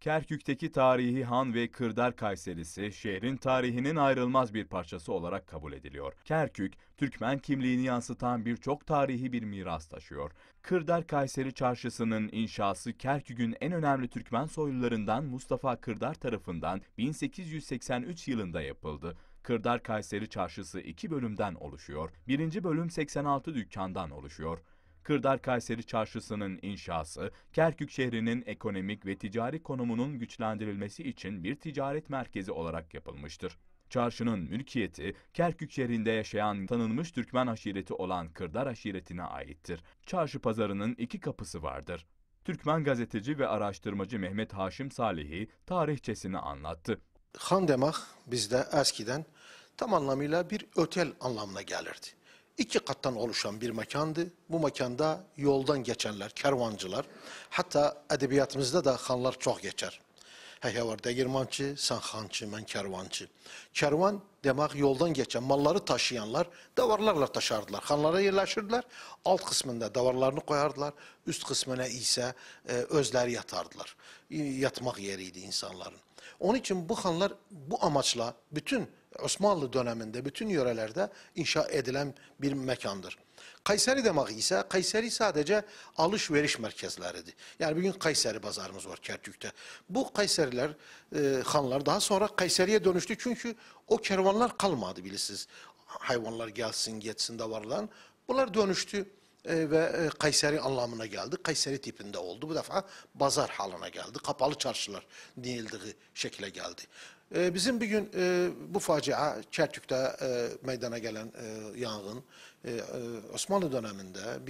Kerkük'teki tarihi Han ve Kırdar Kayserisi şehrin tarihinin ayrılmaz bir parçası olarak kabul ediliyor. Kerkük, Türkmen kimliğini yansıtan birçok tarihi bir miras taşıyor. Kırdar Kayseri Çarşısı'nın inşası Kerkük'ün en önemli Türkmen soylularından Mustafa Kırdar tarafından 1883 yılında yapıldı. Kırdar Kayseri Çarşısı iki bölümden oluşuyor. Birinci bölüm 86 dükkandan oluşuyor. Kırdar Kayseri Çarşısı'nın inşası, Kerkük şehrinin ekonomik ve ticari konumunun güçlendirilmesi için bir ticaret merkezi olarak yapılmıştır. Çarşının mülkiyeti Kerkük şehrinde yaşayan tanınmış Türkmen aşireti olan Kırdar aşiretine aittir. Çarşı pazarının iki kapısı vardır. Türkmen gazeteci ve araştırmacı Mehmet Haşim Salihi tarihçesini anlattı. Han demek bizde eskiden tam anlamıyla bir otel anlamına gelirdi. iki kattan oluşan bir mekandı. Bu mekanda yoldan geçenler, kervancılar, hatta edebiyatımızda da xanlar çox geçər. Həkə var dəyirmançı, sən xançı, mən kervancı. Kervan demək yoldan geçən malları taşıyanlar davarlarla taşardılar. Xanlara yerləşirdilər. Alt qismində davarlarını qoyardılar. Üst qismına isə e, özləri yatardılar. Yatmaq yeri idi insanların. Onun üçün bu xanlar bu amaçla bütün Osmanlı döneminde bütün yörelerde inşa edilen bir mekandır. Kayseri demek ise Kayseri sadece alışveriş merkezleridir. Yani bugün Kayseri pazarımız var Kerkük'te. Bu Kayseriler, e, hanlar daha sonra Kayseri'ye dönüştü çünkü o kervanlar kalmadı bilirsiniz. Hayvanlar gelsin geçsin de varlan. Bunlar dönüştü. E, ve e, Kayseri anlamına geldi. Kayseri tipinde oldu. Bu defa bazar haline geldi. Kapalı çarşılar denildiği şekle geldi. E, bizim bir gün bu facia Çertük'te meydana gelen yangın Osmanlı döneminde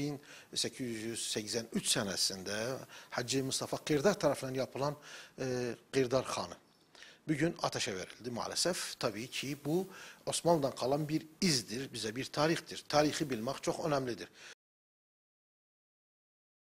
1883 senesinde Hacı Mustafa Kırdar tarafından yapılan e, Kırdar Hanı bugün ateşe verildi maalesef. Tabii ki bu Osmanlı'dan kalan bir izdir, bize bir tarihtir. Tarihi bilmek çok önemlidir.